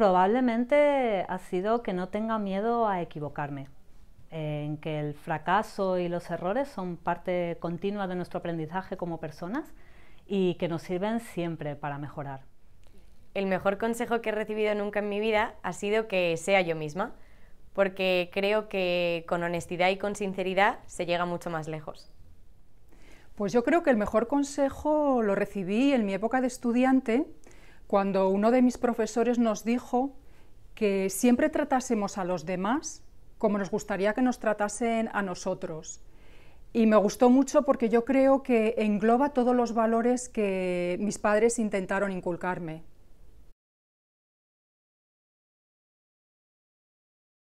probablemente ha sido que no tenga miedo a equivocarme, en que el fracaso y los errores son parte continua de nuestro aprendizaje como personas y que nos sirven siempre para mejorar. El mejor consejo que he recibido nunca en mi vida ha sido que sea yo misma, porque creo que con honestidad y con sinceridad se llega mucho más lejos. Pues yo creo que el mejor consejo lo recibí en mi época de estudiante, cuando uno de mis profesores nos dijo que siempre tratásemos a los demás como nos gustaría que nos tratasen a nosotros. Y me gustó mucho porque yo creo que engloba todos los valores que mis padres intentaron inculcarme.